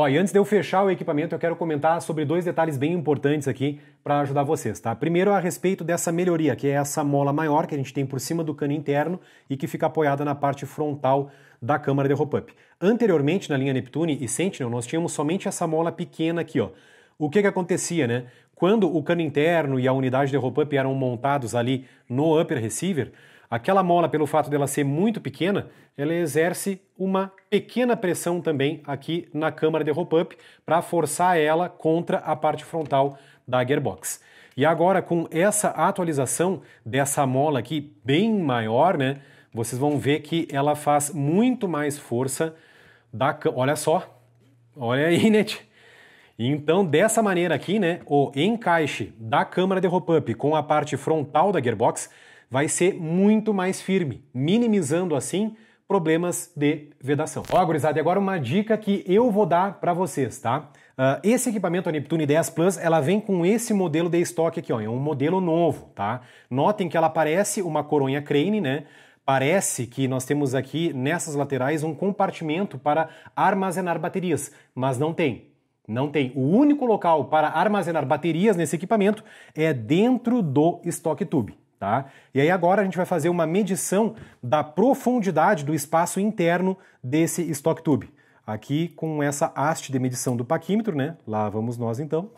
Ó, e antes de eu fechar o equipamento, eu quero comentar sobre dois detalhes bem importantes aqui para ajudar vocês, tá? Primeiro, a respeito dessa melhoria, que é essa mola maior que a gente tem por cima do cano interno e que fica apoiada na parte frontal da câmara de hop-up. Anteriormente, na linha Neptune e Sentinel, nós tínhamos somente essa mola pequena aqui, ó. O que que acontecia, né? Quando o cano interno e a unidade de hop-up eram montados ali no upper receiver, Aquela mola, pelo fato dela ser muito pequena, ela exerce uma pequena pressão também aqui na câmara de hop-up para forçar ela contra a parte frontal da gearbox. E agora com essa atualização dessa mola aqui bem maior, né? Vocês vão ver que ela faz muito mais força da olha só. Olha aí, Net. Então, dessa maneira aqui, né, o encaixe da câmara de hop-up com a parte frontal da gearbox vai ser muito mais firme, minimizando assim problemas de vedação. Ó, gurizada, e agora uma dica que eu vou dar para vocês, tá? Uh, esse equipamento, a Neptune 10 Plus, ela vem com esse modelo de estoque aqui, ó, é um modelo novo, tá? Notem que ela parece uma coronha crane, né? Parece que nós temos aqui nessas laterais um compartimento para armazenar baterias, mas não tem. Não tem. O único local para armazenar baterias nesse equipamento é dentro do estoque tube. Tá? E aí agora a gente vai fazer uma medição da profundidade do espaço interno desse stock tube. Aqui com essa haste de medição do paquímetro, né? Lá vamos nós então.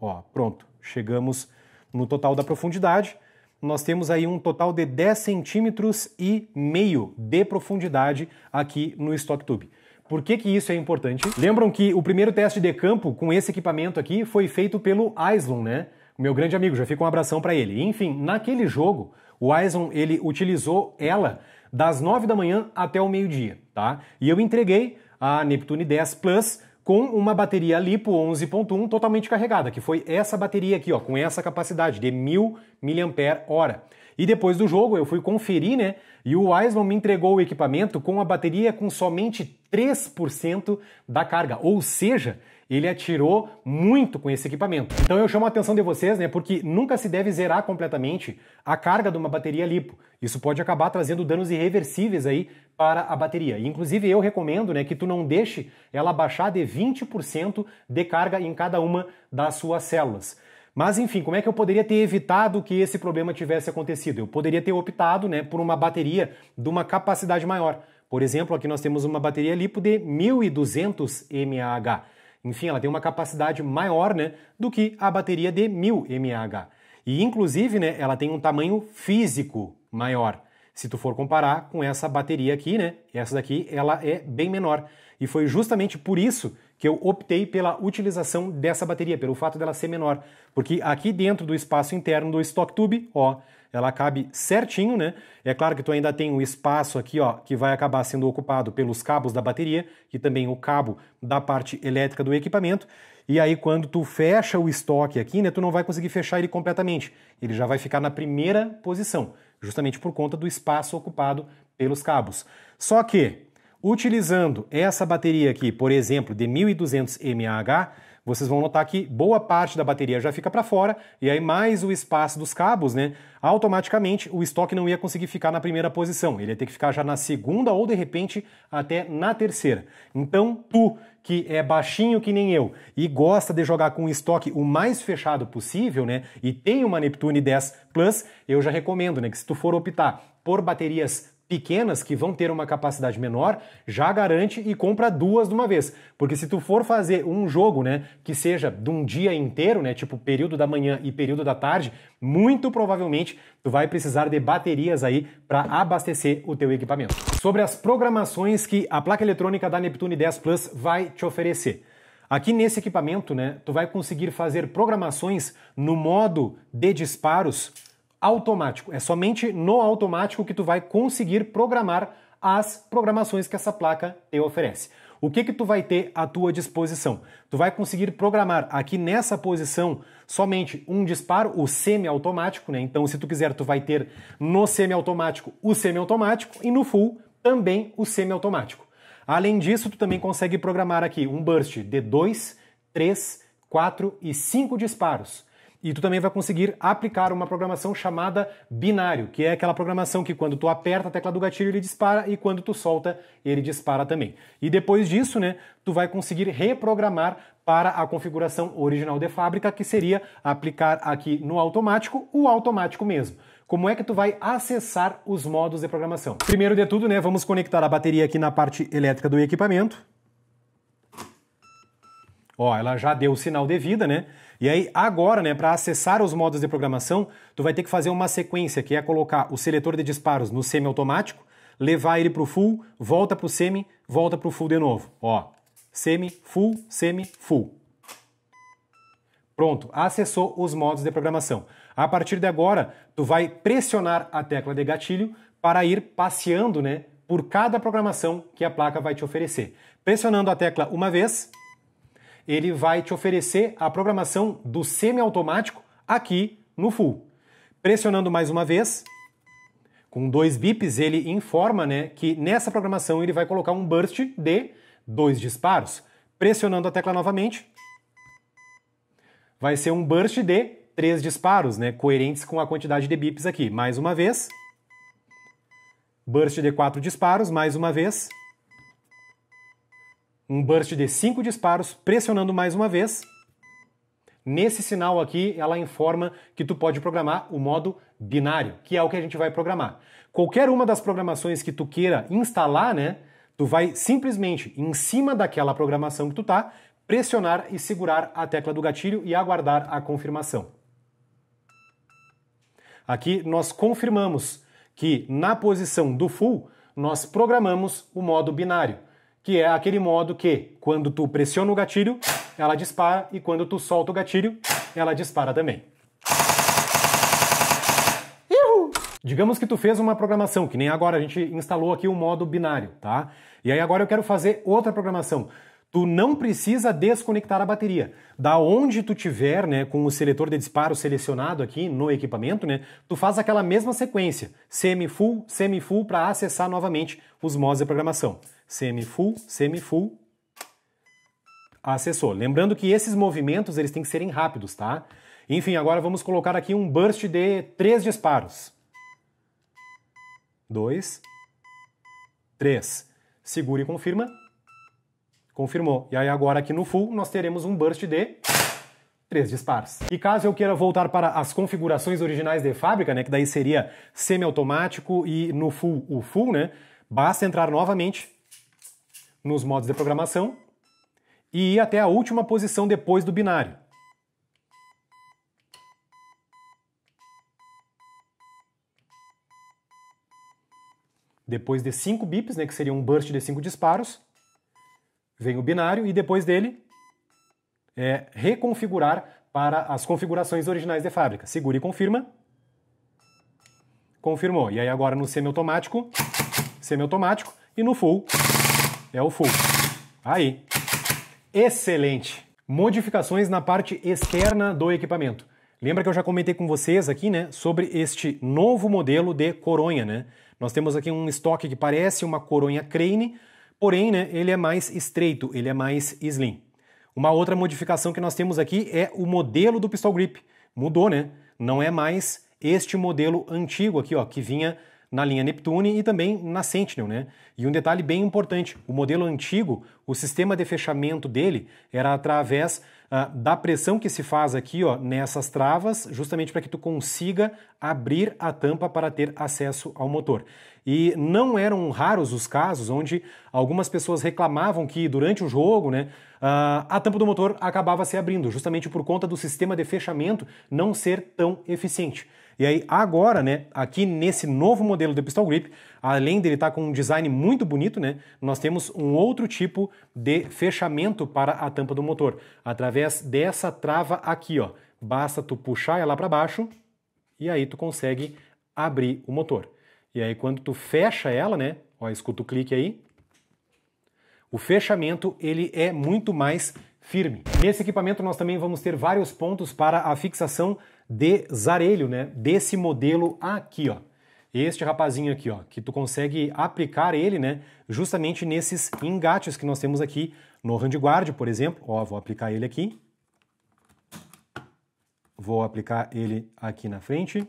Ó, pronto, chegamos no total da profundidade. Nós temos aí um total de 10 centímetros e meio de profundidade aqui no stock tube. Por que, que isso é importante? Lembram que o primeiro teste de campo com esse equipamento aqui foi feito pelo Islon, né? meu grande amigo, já fica um abração para ele. Enfim, naquele jogo, o Aison, ele utilizou ela das 9 da manhã até o meio-dia, tá? E eu entreguei a Neptune 10 Plus com uma bateria LiPo 11.1 totalmente carregada, que foi essa bateria aqui, ó, com essa capacidade de 1000 mAh. E depois do jogo eu fui conferir, né? E o Wiseman me entregou o equipamento com a bateria com somente 3% da carga, ou seja, ele atirou muito com esse equipamento. Então eu chamo a atenção de vocês, né, porque nunca se deve zerar completamente a carga de uma bateria lipo. Isso pode acabar trazendo danos irreversíveis aí para a bateria. inclusive eu recomendo, né, que tu não deixe ela baixar de 20% de carga em cada uma das suas células. Mas enfim, como é que eu poderia ter evitado que esse problema tivesse acontecido? Eu poderia ter optado, né, por uma bateria de uma capacidade maior. Por exemplo, aqui nós temos uma bateria lipo de 1200 mAh. Enfim, ela tem uma capacidade maior né, do que a bateria de 1000 mAh. E inclusive né, ela tem um tamanho físico maior. Se tu for comparar com essa bateria aqui, né? Essa daqui, ela é bem menor. E foi justamente por isso que eu optei pela utilização dessa bateria, pelo fato dela ser menor, porque aqui dentro do espaço interno do stock tube, ó, ela cabe certinho, né? É claro que tu ainda tem um espaço aqui, ó, que vai acabar sendo ocupado pelos cabos da bateria e também o cabo da parte elétrica do equipamento. E aí quando tu fecha o estoque aqui, né, tu não vai conseguir fechar ele completamente. Ele já vai ficar na primeira posição, justamente por conta do espaço ocupado pelos cabos. Só que utilizando essa bateria aqui, por exemplo, de 1200 mAh, vocês vão notar que boa parte da bateria já fica para fora e aí mais o espaço dos cabos, né? Automaticamente o estoque não ia conseguir ficar na primeira posição, ele ia ter que ficar já na segunda ou de repente até na terceira. Então, tu que é baixinho que nem eu e gosta de jogar com o estoque o mais fechado possível, né? E tem uma Neptune 10 Plus, eu já recomendo, né, que se tu for optar por baterias pequenas que vão ter uma capacidade menor, já garante e compra duas de uma vez. Porque se tu for fazer um jogo, né, que seja de um dia inteiro, né, tipo período da manhã e período da tarde, muito provavelmente tu vai precisar de baterias aí para abastecer o teu equipamento. Sobre as programações que a placa eletrônica da Neptune 10 Plus vai te oferecer. Aqui nesse equipamento, né, tu vai conseguir fazer programações no modo de disparos automático. É somente no automático que tu vai conseguir programar as programações que essa placa te oferece. O que que tu vai ter à tua disposição? Tu vai conseguir programar aqui nessa posição somente um disparo, o automático né? Então, se tu quiser, tu vai ter no semi automático o semi automático e no full também o semi automático Além disso, tu também consegue programar aqui um burst de 2, 3, 4 e 5 disparos. E tu também vai conseguir aplicar uma programação chamada binário, que é aquela programação que quando tu aperta a tecla do gatilho ele dispara e quando tu solta ele dispara também. E depois disso, né, tu vai conseguir reprogramar para a configuração original de fábrica, que seria aplicar aqui no automático o automático mesmo. Como é que tu vai acessar os modos de programação? Primeiro de tudo, né, vamos conectar a bateria aqui na parte elétrica do equipamento. Ó, ela já deu o sinal de vida, né? E aí, agora, né, para acessar os modos de programação, tu vai ter que fazer uma sequência, que é colocar o seletor de disparos no semi-automático, levar ele para o full, volta para o semi, volta para o full de novo. Ó, semi, full, semi, full. Pronto, acessou os modos de programação. A partir de agora, tu vai pressionar a tecla de gatilho para ir passeando né, por cada programação que a placa vai te oferecer. Pressionando a tecla uma vez, ele vai te oferecer a programação do semiautomático aqui no full. Pressionando mais uma vez, com dois bips, ele informa né, que nessa programação ele vai colocar um burst de dois disparos. Pressionando a tecla novamente, vai ser um burst de três disparos, né, coerentes com a quantidade de bips aqui. Mais uma vez, burst de quatro disparos, mais uma vez um burst de 5 disparos, pressionando mais uma vez. Nesse sinal aqui, ela informa que tu pode programar o modo binário, que é o que a gente vai programar. Qualquer uma das programações que tu queira instalar, né, tu vai simplesmente em cima daquela programação que tu tá, pressionar e segurar a tecla do gatilho e aguardar a confirmação. Aqui nós confirmamos que na posição do full nós programamos o modo binário que é aquele modo que, quando tu pressiona o gatilho, ela dispara, e quando tu solta o gatilho, ela dispara também. Digamos que tu fez uma programação, que nem agora a gente instalou aqui o um modo binário, tá? E aí agora eu quero fazer outra programação. Tu não precisa desconectar a bateria. Da onde tu tiver, né, com o seletor de disparo selecionado aqui no equipamento, né, tu faz aquela mesma sequência, semi-full, semi-full para acessar novamente os modos de programação semi-full, semi-full, acessou. Lembrando que esses movimentos eles têm que serem rápidos, tá? Enfim, agora vamos colocar aqui um burst de três disparos. Dois, três. Segura e confirma. Confirmou. E aí agora aqui no full nós teremos um burst de três disparos. E caso eu queira voltar para as configurações originais de fábrica, né, que daí seria semi automático e no full o full, né, basta entrar novamente nos modos de programação e ir até a última posição depois do binário. Depois de 5 bips, né, que seria um burst de 5 disparos, vem o binário e depois dele é reconfigurar para as configurações originais de fábrica. Segura e confirma. Confirmou. E aí agora no semiautomático, semiautomático e no full, é o full. Aí. Excelente. Modificações na parte externa do equipamento. Lembra que eu já comentei com vocês aqui, né, sobre este novo modelo de coronha, né? Nós temos aqui um estoque que parece uma coronha crane, porém, né, ele é mais estreito, ele é mais slim. Uma outra modificação que nós temos aqui é o modelo do pistol grip. Mudou, né? Não é mais este modelo antigo aqui, ó, que vinha na linha Neptune e também na Sentinel. Né? E um detalhe bem importante: o modelo antigo, o sistema de fechamento dele era através ah, da pressão que se faz aqui ó, nessas travas, justamente para que tu consiga abrir a tampa para ter acesso ao motor. E não eram raros os casos onde algumas pessoas reclamavam que durante o jogo, né, ah, a tampa do motor acabava se abrindo, justamente por conta do sistema de fechamento não ser tão eficiente. E aí agora, né, aqui nesse novo modelo do pistol grip, além dele estar tá com um design muito bonito, né, nós temos um outro tipo de fechamento para a tampa do motor, através dessa trava aqui, ó. Basta tu puxar ela para baixo e aí tu consegue abrir o motor. E aí quando tu fecha ela, né, ó, escuta o clique aí. O fechamento ele é muito mais firme. Nesse equipamento nós também vamos ter vários pontos para a fixação de né? Desse modelo aqui, ó. Este rapazinho aqui, ó, que tu consegue aplicar ele, né, justamente nesses engates que nós temos aqui no handguard, por exemplo. Ó, vou aplicar ele aqui. Vou aplicar ele aqui na frente.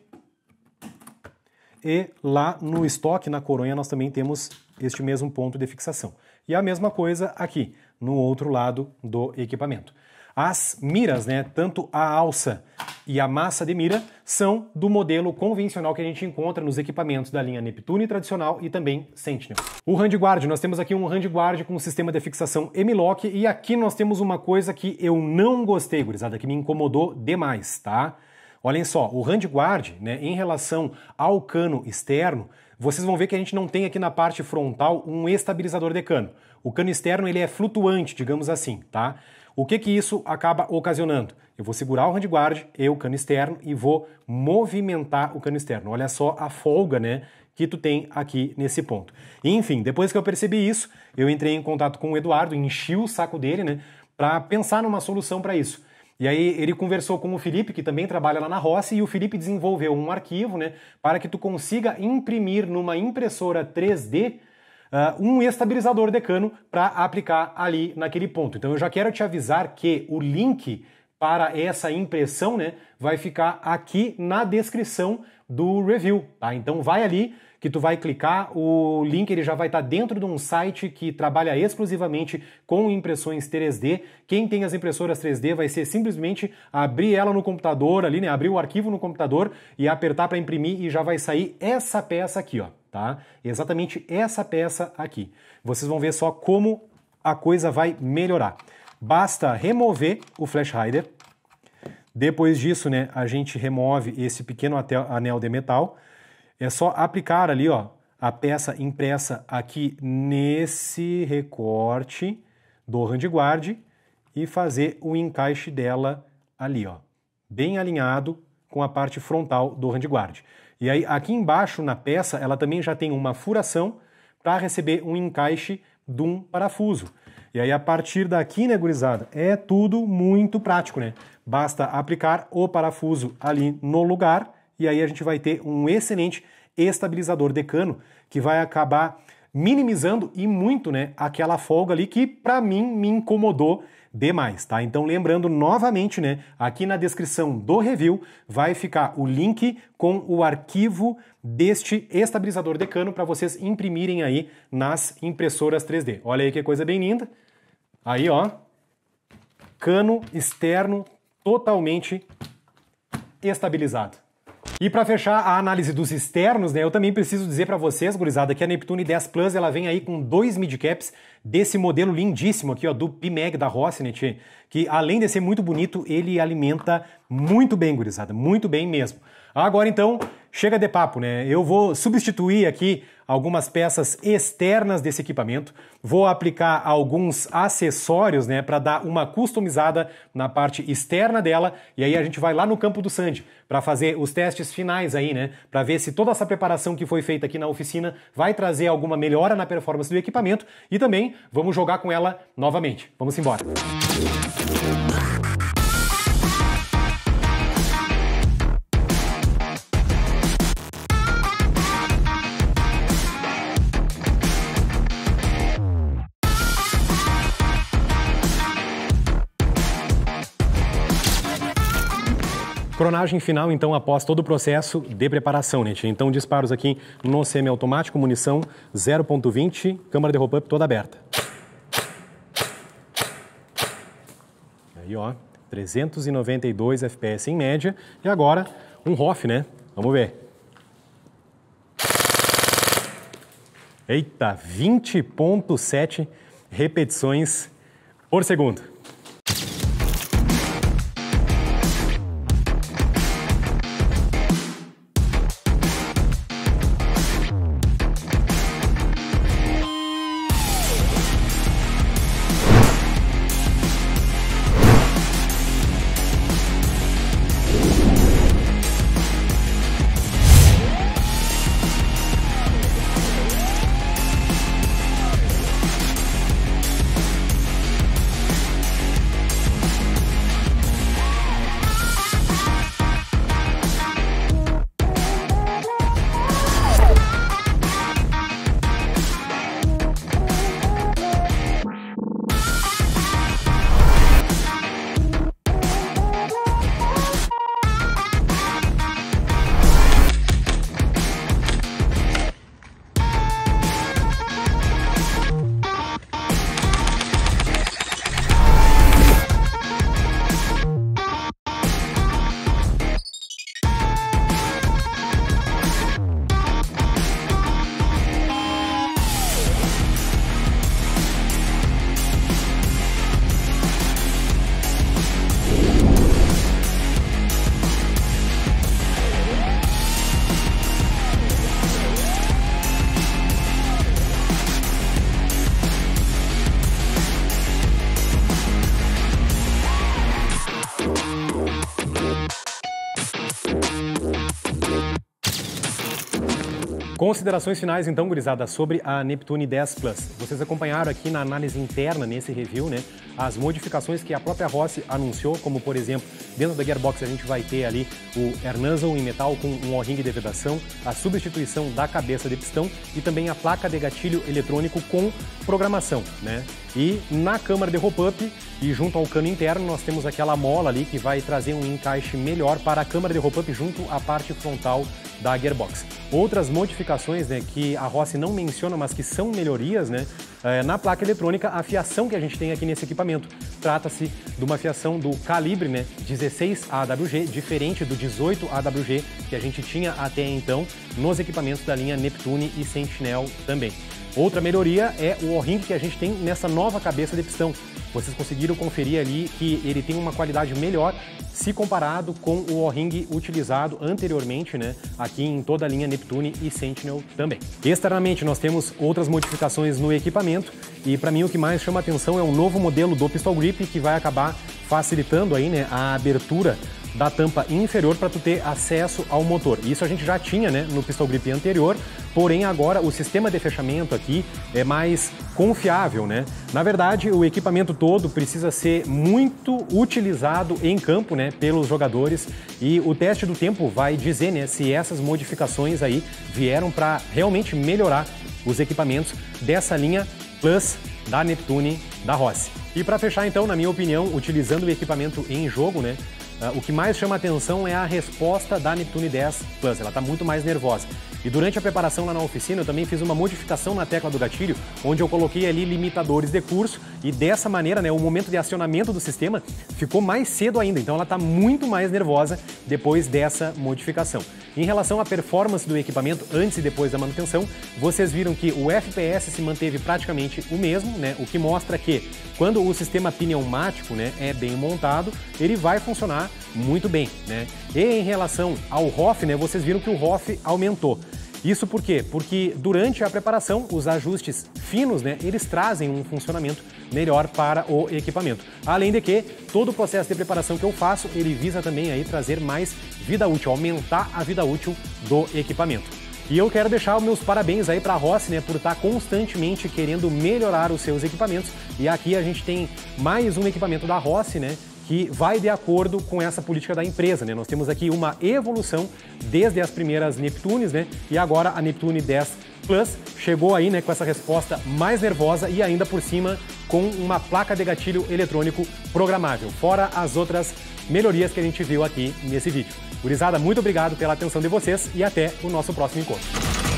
E lá no estoque, na coronha, nós também temos este mesmo ponto de fixação. E a mesma coisa aqui, no outro lado do equipamento. As miras, né, tanto a alça e a massa de mira, são do modelo convencional que a gente encontra nos equipamentos da linha Neptune tradicional e também Sentinel. O handguard, nós temos aqui um handguard com um sistema de fixação M-Lock e aqui nós temos uma coisa que eu não gostei, gurizada, que me incomodou demais, tá? Olhem só, o handguard, né, em relação ao cano externo, vocês vão ver que a gente não tem aqui na parte frontal um estabilizador de cano. O cano externo ele é flutuante, digamos assim, tá? O que que isso acaba ocasionando? Eu vou segurar o handguard, e o cano externo, e vou movimentar o cano externo. Olha só a folga, né? que tu tem aqui nesse ponto. Enfim, depois que eu percebi isso, eu entrei em contato com o Eduardo, enchi o saco dele, né, para pensar numa solução para isso. E aí ele conversou com o Felipe, que também trabalha lá na roça, e o Felipe desenvolveu um arquivo, né, para que tu consiga imprimir numa impressora 3D uh, um estabilizador decano para aplicar ali naquele ponto. Então eu já quero te avisar que o link para essa impressão né, vai ficar aqui na descrição do review. Tá? Então vai ali que tu vai clicar, o link ele já vai estar tá dentro de um site que trabalha exclusivamente com impressões 3D. Quem tem as impressoras 3D vai ser simplesmente abrir ela no computador ali, né, abrir o arquivo no computador e apertar para imprimir e já vai sair essa peça aqui, ó tá? É exatamente essa peça aqui. Vocês vão ver só como a coisa vai melhorar. Basta remover o flash hider. Depois disso, né, a gente remove esse pequeno anel de metal. É só aplicar ali, ó, a peça impressa aqui nesse recorte do handguard e fazer o encaixe dela ali, ó, bem alinhado com a parte frontal do handguard. E aí aqui embaixo na peça ela também já tem uma furação para receber um encaixe de um parafuso. E aí a partir daqui, né, gurizada, é tudo muito prático, né? Basta aplicar o parafuso ali no lugar e aí a gente vai ter um excelente estabilizador de cano que vai acabar minimizando e muito, né, aquela folga ali que para mim me incomodou demais, tá? Então lembrando novamente, né, aqui na descrição do review vai ficar o link com o arquivo deste estabilizador de cano para vocês imprimirem aí nas impressoras 3D. Olha aí que coisa bem linda. Aí, ó, cano externo totalmente estabilizado. E para fechar a análise dos externos, né, eu também preciso dizer para vocês, gurizada, que a Neptune 10 Plus ela vem aí com dois midcaps desse modelo lindíssimo aqui, ó, do PMEG da Rossinet, que além de ser muito bonito, ele alimenta muito bem, gurizada, muito bem mesmo. Agora então, chega de papo, né? Eu vou substituir aqui algumas peças externas desse equipamento, vou aplicar alguns acessórios, né, para dar uma customizada na parte externa dela, e aí a gente vai lá no campo do Sandy para fazer os testes finais aí, né, para ver se toda essa preparação que foi feita aqui na oficina vai trazer alguma melhora na performance do equipamento e também vamos jogar com ela novamente. Vamos embora. Música Cronagem final, então, após todo o processo de preparação, gente. Então, disparos aqui no semiautomático, munição 0.20, câmara de roupa toda aberta. Aí, ó, 392 FPS em média. E agora, um ROF, né? Vamos ver. Eita, 20.7 repetições por segundo. Considerações finais, então, gurizada, sobre a Neptune 10 Plus. Vocês acompanharam aqui na análise interna, nesse review, né, as modificações que a própria Rossi anunciou, como, por exemplo, dentro da Gearbox a gente vai ter ali o Hernanzel em metal com um O-ring de vedação, a substituição da cabeça de pistão e também a placa de gatilho eletrônico com programação, né? E na câmara de roll-up e junto ao cano interno nós temos aquela mola ali que vai trazer um encaixe melhor para a câmara de roll-up junto à parte frontal da gearbox. Outras modificações né, que a Rossi não menciona, mas que são melhorias, né, é, na placa eletrônica, a fiação que a gente tem aqui nesse equipamento. Trata-se de uma fiação do calibre né, 16 AWG, diferente do 18 AWG que a gente tinha até então nos equipamentos da linha Neptune e Sentinel também. Outra melhoria é o o-ring que a gente tem nessa nova cabeça de pistão. Vocês conseguiram conferir ali que ele tem uma qualidade melhor se comparado com o o-ring utilizado anteriormente, né, aqui em toda a linha Neptune e Sentinel também. Externamente, nós temos outras modificações no equipamento e para mim o que mais chama atenção é o novo modelo do pistol grip que vai acabar facilitando aí, né, a abertura da tampa inferior para tu ter acesso ao motor. Isso a gente já tinha né, no pistol grip anterior, porém agora o sistema de fechamento aqui é mais confiável. Né? Na verdade, o equipamento todo precisa ser muito utilizado em campo né, pelos jogadores e o teste do tempo vai dizer né, se essas modificações aí vieram para realmente melhorar os equipamentos dessa linha Plus da Neptune da Rossi. E para fechar então, na minha opinião, utilizando o equipamento em jogo, né, ah, o que mais chama atenção é a resposta da Neptune 10 Plus. Ela está muito mais nervosa. E durante a preparação lá na oficina, eu também fiz uma modificação na tecla do gatilho, onde eu coloquei ali limitadores de curso e dessa maneira, né, o momento de acionamento do sistema ficou mais cedo ainda, então ela está muito mais nervosa depois dessa modificação. Em relação à performance do equipamento antes e depois da manutenção, vocês viram que o FPS se manteve praticamente o mesmo, né? O que mostra que quando o sistema pneumático, né, é bem montado, ele vai funcionar muito bem, né? E em relação ao ROF, né, vocês viram que o ROF aumentou. Isso por quê? Porque durante a preparação, os ajustes finos, né, eles trazem um funcionamento melhor para o equipamento. Além de que, todo o processo de preparação que eu faço, ele visa também aí trazer mais vida útil, aumentar a vida útil do equipamento. E eu quero deixar os meus parabéns aí para a Rossi, né, por estar tá constantemente querendo melhorar os seus equipamentos. E aqui a gente tem mais um equipamento da Rossi, né, que vai de acordo com essa política da empresa. Né? Nós temos aqui uma evolução desde as primeiras Neptunes né? e agora a Neptune 10 Plus chegou aí né, com essa resposta mais nervosa e ainda por cima com uma placa de gatilho eletrônico programável, fora as outras melhorias que a gente viu aqui nesse vídeo. Gurizada, muito obrigado pela atenção de vocês e até o nosso próximo encontro.